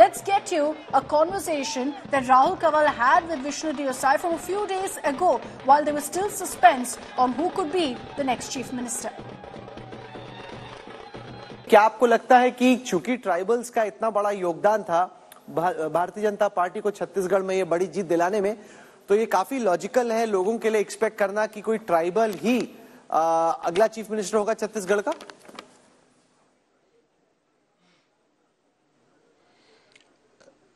Let's get you a conversation that Rahul Kaval had with Vishnu Desai from a few days ago while there was still suspense on who could be the next chief minister. क्या आपको लगता है कि चूंकि tribals का इतना बड़ा योगदान था भारतीय जनता पार्टी को छत्तीसगढ़ में ये बड़ी जीत दिलाने में तो ये काफी लॉजिकल है लोगों के लिए एक्सपेक्ट करना कि कोई ट्राइबल ही आ, अगला चीफ मिनिस्टर होगा छत्तीसगढ़ का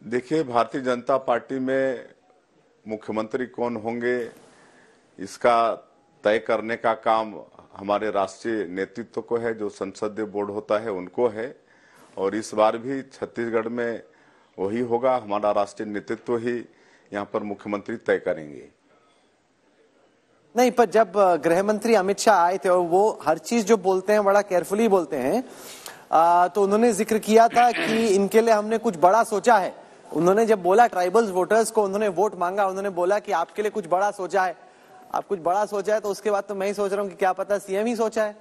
देखिए भारतीय जनता पार्टी में मुख्यमंत्री कौन होंगे इसका तय करने का काम हमारे राष्ट्रीय नेतृत्व को है जो संसदीय बोर्ड होता है उनको है और इस बार भी छत्तीसगढ़ में वही होगा हमारा राष्ट्रीय नेतृत्व ही यहाँ पर मुख्यमंत्री तय करेंगे नहीं पर जब गृह मंत्री अमित शाह आए थे और वो हर चीज जो बोलते हैं बड़ा केयरफुली बोलते हैं आ, तो उन्होंने जिक्र किया था कि इनके लिए हमने कुछ बड़ा सोचा है उन्होंने जब बोला ट्राइबल्स वोटर्स को उन्होंने वोट मांगा उन्होंने बोला कि आपके लिए कुछ बड़ा सोचा है आप कुछ बड़ा सोचा है तो उसके बाद तो मैं ही सोच रहा हूं कि क्या पता सीएम ही सोचा है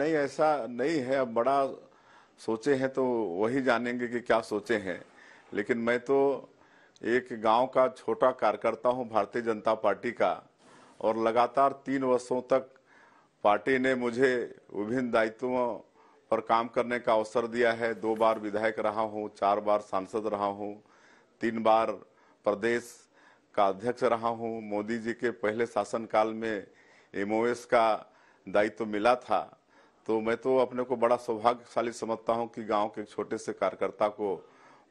नहीं ऐसा नहीं है अब बड़ा सोचे हैं तो वही जानेंगे कि क्या सोचे हैं लेकिन मैं तो एक गांव का छोटा कार्यकर्ता हूं भारतीय जनता पार्टी का और लगातार तीन वर्षों तक पार्टी ने मुझे विभिन्न दायित्वों पर काम करने का अवसर दिया है दो बार विधायक रहा हूँ चार बार सांसद रहा हूँ तीन बार प्रदेश का अध्यक्ष रहा हूँ मोदी जी के पहले शासनकाल में एमओएस का दायित्व तो मिला था तो मैं तो अपने को बड़ा सौभाग्यशाली समझता हूँ कि गांव के छोटे से कार्यकर्ता को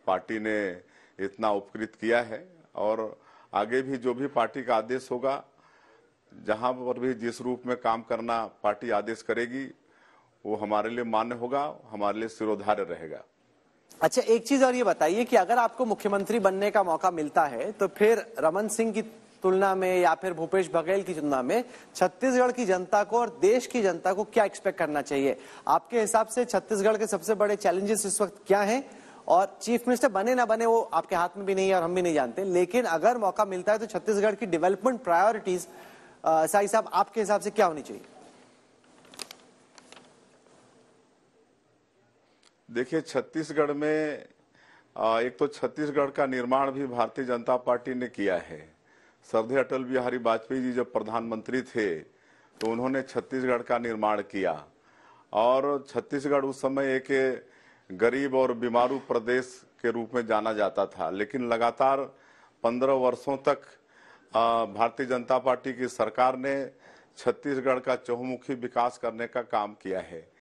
पार्टी ने इतना उपकृत किया है और आगे भी जो भी पार्टी का आदेश होगा जहां पर भी जिस रूप में काम करना पार्टी आदेश करेगी वो हमारे लिए मान्य होगा हमारे लिए सिरोधार्य रहेगा अच्छा एक चीज और ये बताइए कि अगर आपको मुख्यमंत्री बनने का मौका मिलता है तो फिर रमन सिंह की तुलना में या फिर भूपेश बघेल की तुलना में छत्तीसगढ़ की जनता को और देश की जनता को क्या एक्सपेक्ट करना चाहिए आपके हिसाब से छत्तीसगढ़ के सबसे बड़े चैलेंजेस इस वक्त क्या हैं और चीफ मिनिस्टर बने ना बने वो आपके हाथ में भी नहीं है और हम भी नहीं जानते लेकिन अगर मौका मिलता है तो छत्तीसगढ़ की डेवलपमेंट प्रायोरिटीज साई साहब आपके हिसाब से क्या होनी चाहिए देखिए छत्तीसगढ़ में एक तो छत्तीसगढ़ का निर्माण भी भारतीय जनता पार्टी ने किया है सरदे अटल बिहारी वाजपेयी जी जब प्रधानमंत्री थे तो उन्होंने छत्तीसगढ़ का निर्माण किया और छत्तीसगढ़ उस समय एक गरीब और बीमारू प्रदेश के रूप में जाना जाता था लेकिन लगातार पंद्रह वर्षों तक भारतीय जनता पार्टी की सरकार ने छत्तीसगढ़ का चहुमुखी विकास करने का काम किया है